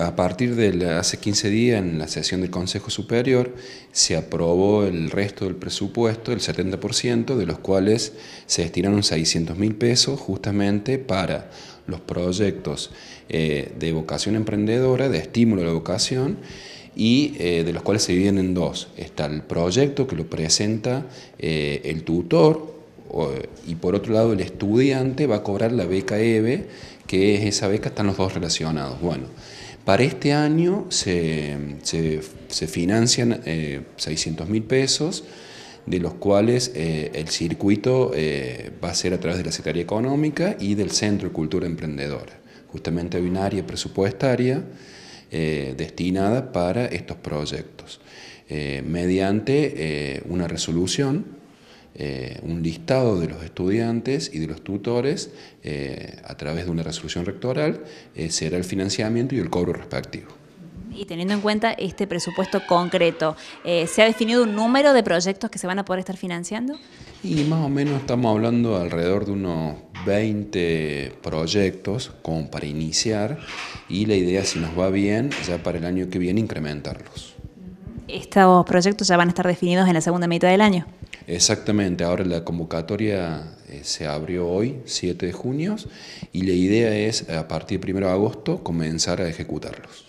A partir de hace 15 días, en la sesión del Consejo Superior, se aprobó el resto del presupuesto, el 70%, de los cuales se destinaron 600 mil pesos justamente para los proyectos eh, de vocación emprendedora, de estímulo a la vocación, y eh, de los cuales se dividen en dos. Está el proyecto que lo presenta eh, el tutor, y por otro lado el estudiante va a cobrar la beca EBE, que es esa beca, están los dos relacionados. Bueno, para este año se, financian 600 eh, mil pesos, de los cuales eh, el circuito eh, va a ser a través de la Secretaría Económica y del Centro de Cultura Emprendedora. Justamente hay un área presupuestaria destinada para estos proyectos, mediante una resolución eh, un listado de los estudiantes y de los tutores eh, a través de una resolución rectoral, eh, será el financiamiento y el cobro respectivo. Y teniendo en cuenta este presupuesto concreto, ¿se ha definido un número de proyectos que se van a poder estar financiando? Y más o menos estamos hablando alrededor de unos 20 proyectos para iniciar y la idea, si nos va bien, ya para el año que viene incrementarlos. ¿Estos proyectos ya van a estar definidos en la segunda mitad del año? Exactamente, ahora la convocatoria eh, se abrió hoy, 7 de junio, y la idea es a partir del 1 de agosto comenzar a ejecutarlos.